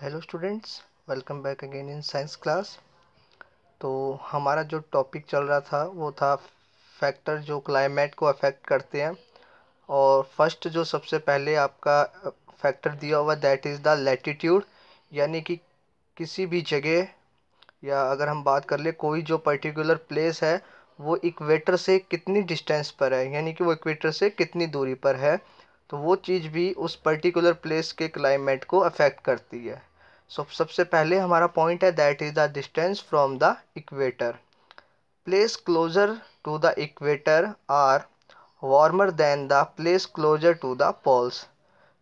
Hello students welcome back again in science class तो हमारा जो टॉपिक चल रहा था वो था फैक्टर जो क्लाइमेट को अफेक्ट करते हैं और फर्स्ट जो सबसे पहले आपका फैक्टर दिया हुआ दैट इज़ द लेटीट्यूड यानी कि किसी भी जगह या अगर हम बात कर ले कोई जो पर्टिकुलर प्लेस है वो इक्वेटर से कितनी डिस्टेंस पर है यानी कि वो इक्वेटर से कितनी दूरी पर है तो वो चीज़ भी उस पर्टिकुलर प्लेस के क्लाइमेट को अफेक्ट करती है सो so, सबसे पहले हमारा पॉइंट है that is the distance from the equator place closer to the equator are warmer than the place closer to the poles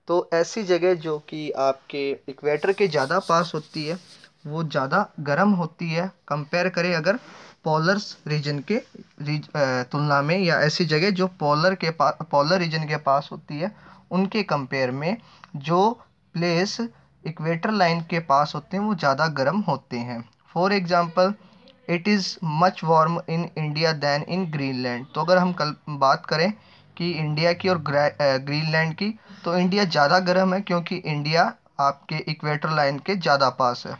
तो ऐसी जगह जो कि आपके इक्वेटर के ज़्यादा पास होती है वो ज़्यादा गर्म होती है कंपेयर करें अगर पोलर्स रीजन के रीज, तुलना में या ऐसी जगह जो पोलर के पास पोलर रीजन के पास होती है उनके कंपेयर में जो प्लेस इक्वेटर लाइन के पास होते हैं वो ज़्यादा गर्म होते हैं for example it is much warm in India than in Greenland तो अगर हम कल बात करें कि इंडिया की और ग्रीनलैंड की तो इंडिया ज़्यादा गर्म है क्योंकि इंडिया आपके इक्वेटर लाइन के ज़्यादा पास है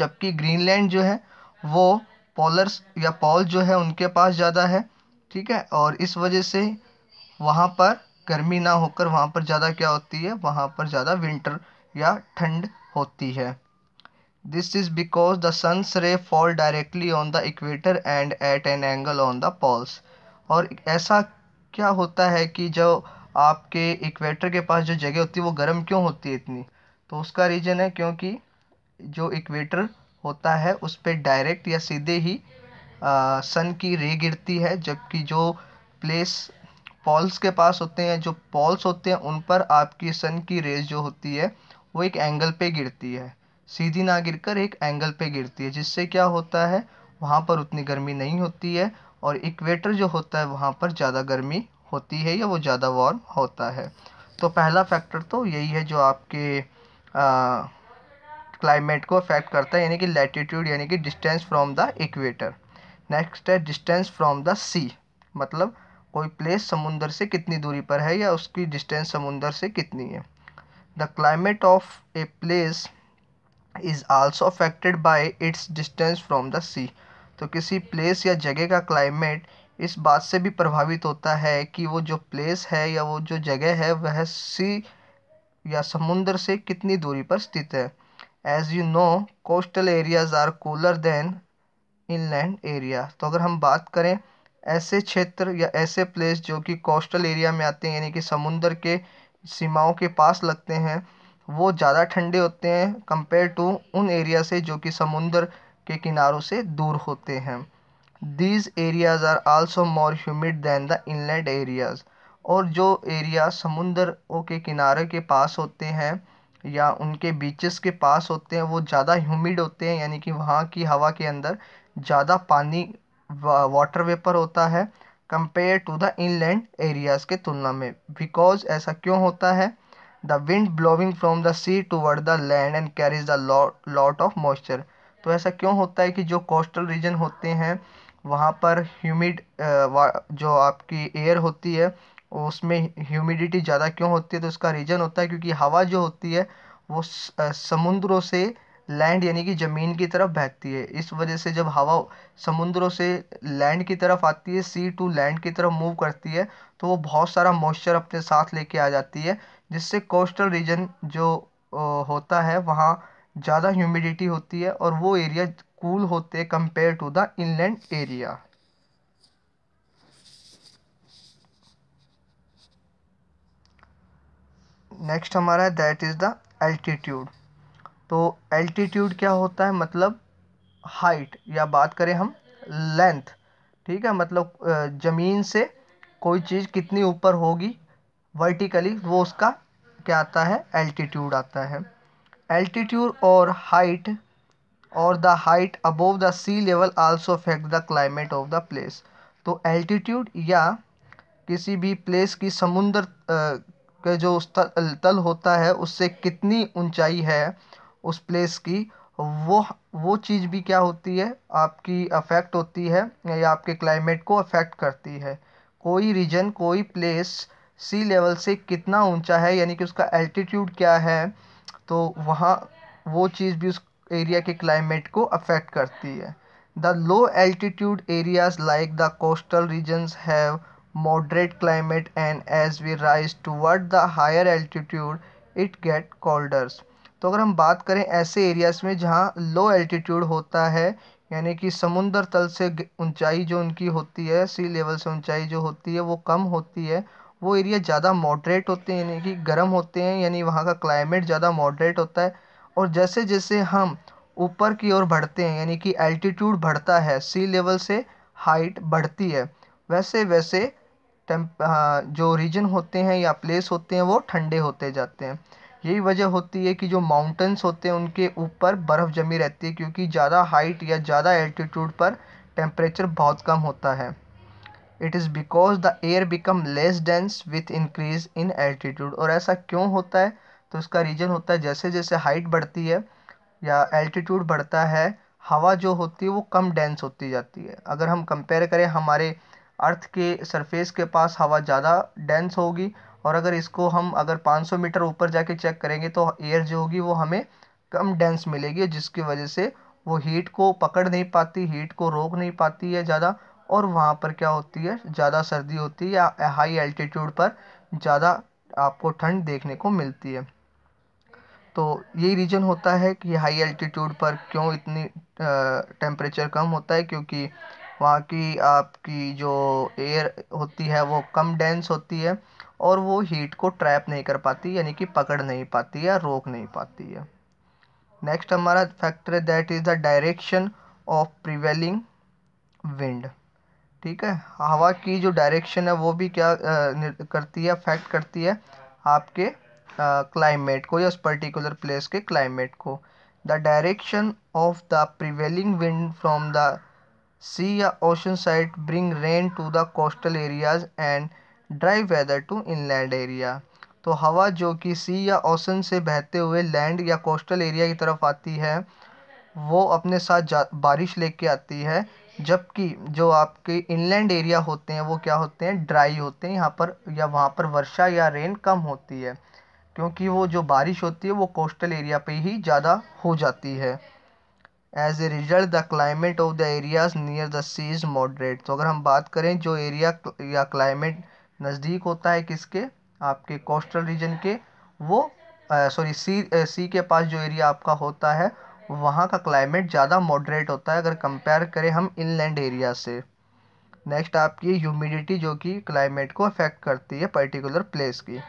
जबकि ग्रीनलैंड जो है वो पॉलर्स या पॉल जो है उनके पास ज़्यादा है ठीक है और इस वजह से वहाँ पर गर्मी ना होकर वहाँ पर ज़्यादा क्या होती है वहाँ पर ज़्यादा विंटर या ठंड होती है this is because the sun's ray fall directly on the equator and at an angle on the poles और ऐसा क्या होता है कि जो आपके इक्वेटर के पास जो जगह होती है वो गर्म क्यों होती है इतनी तो उसका रीज़न है क्योंकि जो इक्वेटर होता है उस पर डायरेक्ट या सीधे ही सन की रे गिरती है जबकि जो प्लेस पॉल्स के पास होते हैं जो पॉल्स होते हैं उन पर आपकी सन की रेज जो होती है वो एक एंगल पे गिरती है सीधी ना गिरकर एक एंगल पे गिरती है जिससे क्या होता है वहाँ पर उतनी गर्मी नहीं होती है और इक्वेटर जो होता है वहाँ पर ज़्यादा गर्मी होती है या वो ज़्यादा वार्म होता है तो पहला फैक्टर तो यही है जो आपके आ, क्लाइमेट को अफेक्ट करता है यानी कि लैटीट्यूड यानी कि distance from the equator next है डिस्टेंस फ्रॉम द सी मतलब कोई प्लेस समुंदर से कितनी दूरी पर है या उसकी डिस्टेंस समुंदर से कितनी है the climate of a place is also affected by its distance from the sea तो किसी प्लेस या जगह का क्लाइमेट इस बात से भी प्रभावित होता है कि वो जो प्लेस है या वो जो जगह है वह सी या समुंदर से कितनी दूरी पर स्थित है as you know coastal areas are cooler than inland area तो अगर हम बात करें ऐसे क्षेत्र या ऐसे प्लेस जो कि कोस्टल एरिया में आते हैं यानी कि समुंदर के सीमाओं के पास लगते हैं वो ज़्यादा ठंडे होते हैं कंपेयर टू उन एरिया से जो कि समुंदर के किनारों से दूर होते हैं these areas are also more humid than the inland areas और जो एरिया समुंदर के किनारे के पास होते हैं या उनके बीचेस के पास होते हैं वो ज़्यादा ह्यूमिड होते हैं यानी कि वहाँ की हवा के अंदर ज़्यादा पानी वाटर वेपर होता है compare to the inland areas के तुलना में बिकॉज ऐसा क्यों होता है the wind blowing from the sea toward the land and carries the lot of moisture तो ऐसा क्यों होता है कि जो कोस्टल रीजन होते हैं वहाँ पर ह्यूमिड जो आपकी एयर होती है उसमें ह्यूमिडिटी ज़्यादा क्यों होती है तो उसका रीज़न होता है क्योंकि हवा जो होती है वो समुद्रों से लैंड यानी कि ज़मीन की तरफ बहती है इस वजह से जब हवा समुद्रों से लैंड की तरफ आती है सी टू लैंड की तरफ मूव करती है तो वो बहुत सारा मॉइस्चर अपने साथ लेके आ जाती है जिससे कोस्टल रीजन जो होता है वहाँ ज़्यादा ह्यूमिडिटी होती है और वो एरिया कूल होते हैं compare to the inland area next हमारा है दैट इज़ द एल्टीट्यूड तो एल्टीट्यूड क्या होता है मतलब हाइट या बात करें हम लेंथ ठीक है मतलब ज़मीन से कोई चीज़ कितनी ऊपर होगी वर्टिकली वो उसका क्या आता है एल्टीट्यूड आता है एल्टीट्यूड और हाइट और the height above the sea level also affect the climate of the place तो एल्टीट्यूड या किसी भी प्लेस की समुद्र के जो उस तल होता है उससे कितनी ऊंचाई है उस प्लेस की वो वो चीज़ भी क्या होती है आपकी अफेक्ट होती है या आपके क्लाइमेट को अफेक्ट करती है कोई रीजन कोई प्लेस सी लेवल से कितना ऊंचा है यानी कि उसका एल्टीट्यूड क्या है तो वहाँ वो चीज़ भी उस एरिया के क्लाइमेट को अफेक्ट करती है the low altitude areas like the coastal regions have moderate climate and as we rise towards the higher altitude it get colder तो अगर हम बात करें ऐसे एरियाज़ में जहाँ लो एल्टीट्यूड होता है यानी कि समुंदर तल से ऊंचाई जो उनकी होती है सी लेवल से ऊंचाई जो होती है वो कम होती है वो एरिया ज़्यादा मॉडरेट होते हैं यानी कि गर्म होते हैं यानी वहाँ का क्लाइमेट ज़्यादा मॉडरेट होता है और जैसे जैसे हम ऊपर की ओर बढ़ते हैं यानी कि एल्टीट्यूड बढ़ता है सी लेवल से हाइट बढ़ती है वैसे वैसे जो रीजन होते हैं या प्लेस होते हैं वो ठंडे होते जाते हैं यही वजह होती है कि जो माउंटेंस होते हैं उनके ऊपर बर्फ़ जमी रहती है क्योंकि ज़्यादा हाइट या ज़्यादा एल्टीट्यूड पर टेम्परेचर बहुत कम होता है it is because the air become less dense with increase in altitude और ऐसा क्यों होता है तो इसका रीज़न होता है जैसे जैसे हाइट बढ़ती है या एल्टीट्यूड बढ़ता है हवा जो होती है वो कम डेंस होती जाती है अगर हम कंपेयर करें हमारे अर्थ के सरफेस के पास हवा ज़्यादा डेंस होगी और अगर इसको हम अगर पाँच सौ मीटर ऊपर जाके चेक करेंगे तो एयर जो होगी वो हमें कम डेंस मिलेगी जिसकी वजह से वो हीट को पकड़ नहीं पाती हीट को रोक नहीं पाती है ज़्यादा और वहाँ पर क्या होती है ज़्यादा सर्दी होती है या हाई एल्टीट्यूड पर ज़्यादा आपको ठंड देखने को मिलती है तो यही रीज़न होता है कि हाई एल्टीट्यूड पर क्यों इतनी टेम्परेचर कम होता है क्योंकि वहाँ की आपकी जो एयर होती है वो कम डेंस होती है और वो हीट को ट्रैप नहीं कर पाती यानी कि पकड़ नहीं पाती या रोक नहीं पाती है नेक्स्ट हमारा फैक्टर है that is the direction of prevailing wind ठीक है हवा की जो डायरेक्शन है वो भी क्या आ, करती है अफेक्ट करती है आपके क्लाइमेट को या उस पर्टिकुलर प्लेस के क्लाइमेट को the direction of the prevailing wind from the Sea bring bring rain to the coastal areas and dry weather to inland area. तो हवा जो कि सी या ओशन से बहते हुए लैंड या कोस्टल एरिया की तरफ आती है वो अपने साथ बारिश लेके आती है जबकि जो आपके इनलैंड एरिया होते हैं वो क्या होते हैं ड्राई होते हैं यहाँ पर या वहाँ पर वर्षा या रेन कम होती है क्योंकि वो जो बारिश होती है वो कोस्टल एरिया पे ही ज़्यादा हो जाती है as a result the climate of the areas near the sea is moderate तो अगर हम बात करें जो एरिया या क्लाइमेट नज़दीक होता है किसके आपके कोस्टल रीजन के वो सॉरी सी सी के पास जो एरिया आपका होता है वहाँ का क्लाइमेट ज़्यादा मॉडरेट होता है अगर कंपेयर करें हम इनलैंड एरिया से नेक्स्ट आपकी ह्यूमिडिटी जो कि क्लाइमेट को अफेक्ट करती है पर्टिकुलर प्लेस की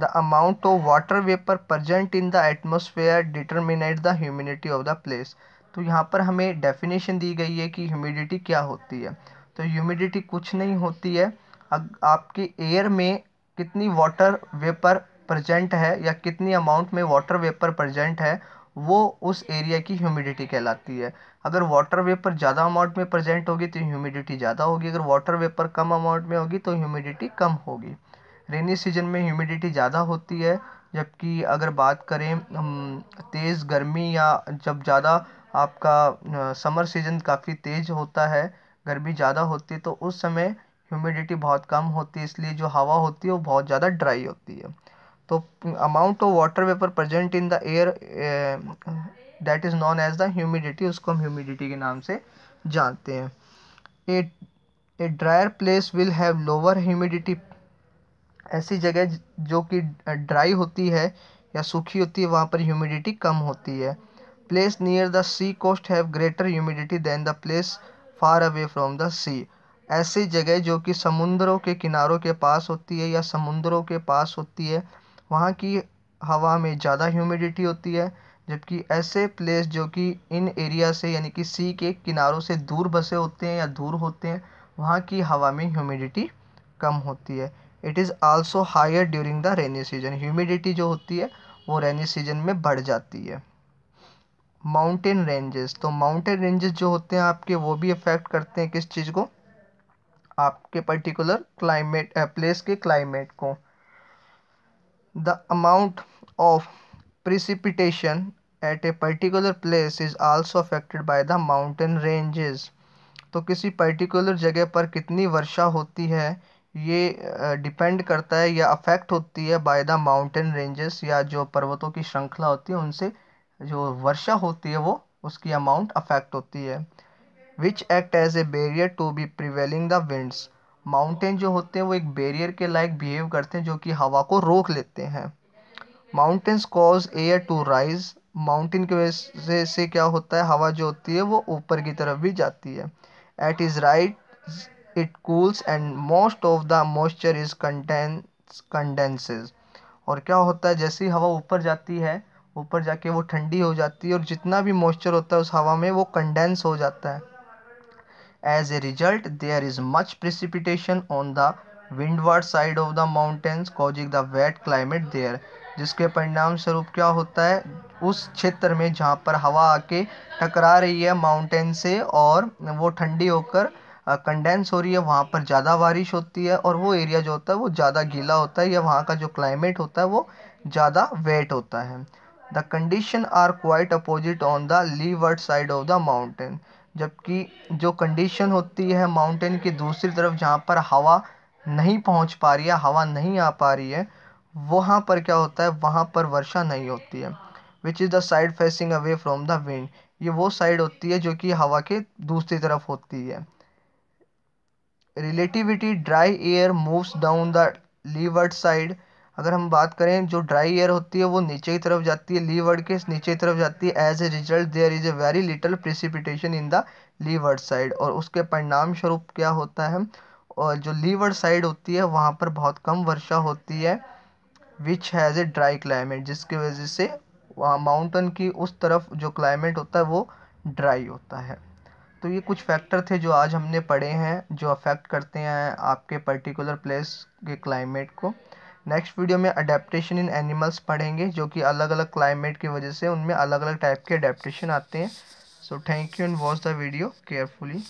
the amount of water vapour present in the atmosphere determinate the humidity of the place तो यहाँ पर हमें डेफिनेशन दी गई है कि ह्यूमिडिटी क्या होती है तो ह्यूमिडिटी कुछ नहीं होती है आपके एयर में कितनी वाटर वेपर प्रजेंट है या कितनी अमाउंट में वाटर वेपर प्रजेंट है वो उस एरिया की ह्यूमिडिटी कहलाती है अगर वाटर वेपर ज़्यादा अमाउंट में प्रजेंट होगी तो ह्यूमिडिटी ज़्यादा होगी अगर वाटर वेपर कम अमाउंट में होगी तो ह्यूमिडिटी कम होगी रेनी सीजन में ह्यूमिडिटी ज़्यादा होती है जबकि अगर बात करें तेज़ गर्मी या जब ज़्यादा आपका समर सीजन काफ़ी तेज़ होता है गर्मी ज़्यादा होती है तो उस समय ह्यूमिडिटी बहुत कम होती है इसलिए जो हवा होती है वो बहुत ज़्यादा ड्राई होती है तो amount of water vapour present in the air that is known as the humidity उसको हम ह्यूमिडिटी के नाम से जानते हैं a a drier place will have lower humidity ऐसी जगह जो कि ड्राई होती है या सूखी होती है वहाँ पर ह्यूमिडिटी कम होती है place near the sea coast have greater humidity than the place far away from the sea ऐसी जगह जो कि समुद्रों के किनारों के पास होती है या समुद्रों के पास होती है वहाँ की हवा में ज़्यादा ह्यूमिडिटी होती है जबकि ऐसे प्लेस जो कि इन एरिया से यानी कि सी के किनारों से दूर बसे होते हैं या दूर होते हैं वहाँ की हवा में ह्यूमिडिटी कम होती है it is also higher during the rainy season humidity जो होती है वो रेनी सीजन में बढ़ जाती है माउंटेन रेंजेस तो माउंटेन रेंजेस जो होते हैं आपके वो भी अफेक्ट करते हैं किस चीज़ को आपके पर्टिकुलर क्लाइमेट प्लेस के क्लाइमेट को the amount of precipitation at a particular place is also affected by the mountain ranges तो किसी पर्टिकुलर जगह पर कितनी वर्षा होती है ये डिपेंड करता है या अफेक्ट होती है बाय द माउंटेन रेंजेस या जो पर्वतों की श्रृंखला होती है उनसे जो वर्षा होती है वो उसकी अमाउंट अफेक्ट होती है which act as a barrier to be prevailing the winds mountain जो होते हैं वो एक बेरियर के लायक बिहेव करते हैं जो कि हवा को रोक लेते हैं mountains cause air to rise mountain की वजह से, क्या होता है हवा जो होती है वो ऊपर की तरफ भी जाती है at is right it cools and most of the moisture is condense condenses और क्या होता है जैसे ही हवा ऊपर जाती है ऊपर जाके वो ठंडी हो जाती है और जितना भी मॉइस्चर होता है उस हवा में वो कंडेंस हो जाता है as a result there is much precipitation on the windward side of the mountains causing the wet climate there जिसके परिणाम स्वरूप क्या होता है उस क्षेत्र में जहाँ पर हवा आके टकरा रही है माउंटेन से और वो ठंडी होकर कंडेंस हो रही है वहाँ पर ज़्यादा बारिश होती है और वो एरिया जो होता है वो ज़्यादा गीला होता है या वहाँ का जो क्लाइमेट होता है वो ज़्यादा वेट होता है The condition are quite opposite on the leeward side of the mountain. जबकि जो कंडीशन होती है माउंटेन की दूसरी तरफ जहाँ पर हवा नहीं पहुँच पा रही है हवा नहीं आ पा रही है वहाँ पर क्या होता है वहाँ पर वर्षा नहीं होती है which is the side facing away from the wind ये वो साइड होती है जो कि हवा के दूसरी तरफ होती है relativity dry air moves down the leeward side अगर हम बात करें जो ड्राई एयर होती है वो नीचे की तरफ जाती है लीवर्ड के नीचे की तरफ जाती है as a result there is a very little precipitation in the leeward side और उसके परिणाम स्वरूप क्या होता है और जो लीवर्ड साइड होती है वहाँ पर बहुत कम वर्षा होती है which has a dry climate जिसकी वजह से वहाँ माउंटेन की उस तरफ जो क्लाइमेट होता है वो ड्राई होता है तो ये कुछ फैक्टर थे जो आज हमने पढ़े हैं जो अफेक्ट करते हैं आपके पर्टिकुलर प्लेस के क्लाइमेट को नेक्स्ट वीडियो में अडेप्टशन इन एनिमल्स पढ़ेंगे जो कि अलग अलग क्लाइमेट की वजह से उनमें अलग अलग टाइप के अडेप्टशन आते हैं so thank you and watch the video carefully